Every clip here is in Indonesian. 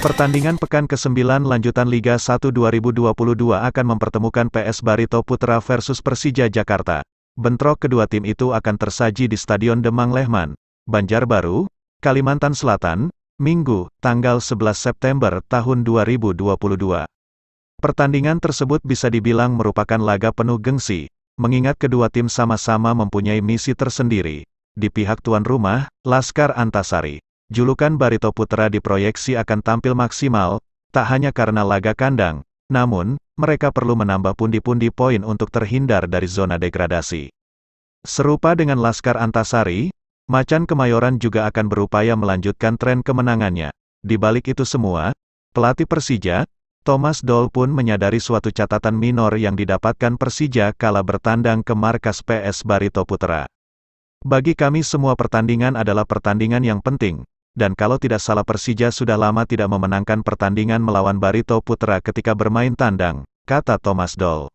Pertandingan pekan ke-9 lanjutan Liga 1 2022 akan mempertemukan PS Barito Putra versus Persija Jakarta. Bentrok kedua tim itu akan tersaji di Stadion Demang Lehman, Banjarbaru, Kalimantan Selatan, Minggu, tanggal 11 September tahun 2022. Pertandingan tersebut bisa dibilang merupakan laga penuh gengsi, mengingat kedua tim sama-sama mempunyai misi tersendiri. Di pihak tuan rumah, Laskar Antasari julukan Barito Putra diproyeksi akan tampil maksimal, tak hanya karena laga kandang, namun, mereka perlu menambah pundi-pundi poin untuk terhindar dari zona degradasi. Serupa dengan Laskar Antasari, Macan Kemayoran juga akan berupaya melanjutkan tren kemenangannya. Di balik itu semua, pelatih Persija, Thomas Doll pun menyadari suatu catatan minor yang didapatkan Persija kala bertandang ke markas PS Barito Putra. Bagi kami semua pertandingan adalah pertandingan yang penting, dan kalau tidak salah Persija sudah lama tidak memenangkan pertandingan melawan Barito Putra ketika bermain tandang, kata Thomas Doll.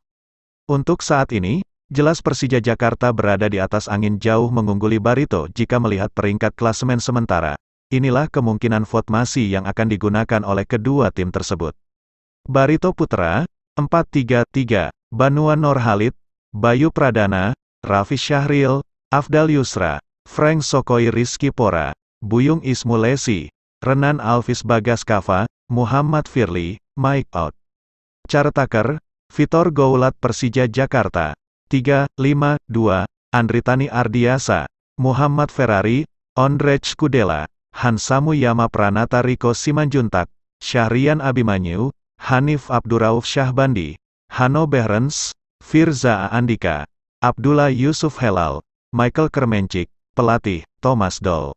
Untuk saat ini, jelas Persija Jakarta berada di atas angin jauh mengungguli Barito jika melihat peringkat klasemen sementara. Inilah kemungkinan masih yang akan digunakan oleh kedua tim tersebut. Barito Putra, 4-3-3, Banua Norhalid, Bayu Pradana, Rafi Syahril, Afdal Yusra, Frank Sokoi Rizky Pora, Buyung Ismulesi, Renan Alvis Bagas Bagaskava, Muhammad Firly, Mike Out. Caretaker, Vitor Goulat Persija Jakarta. 3, 5, 2, Andritani Ardiasa, Muhammad Ferrari, Ondrej Kudela, Hansamu Yama Pranata Riko Simanjuntak, Syahrian Abimanyu, Hanif Abdurauf Syahbandi, Hano Behrens, Firza Andika, Abdullah Yusuf Helal, Michael Kermencik, Pelatih, Thomas Doll.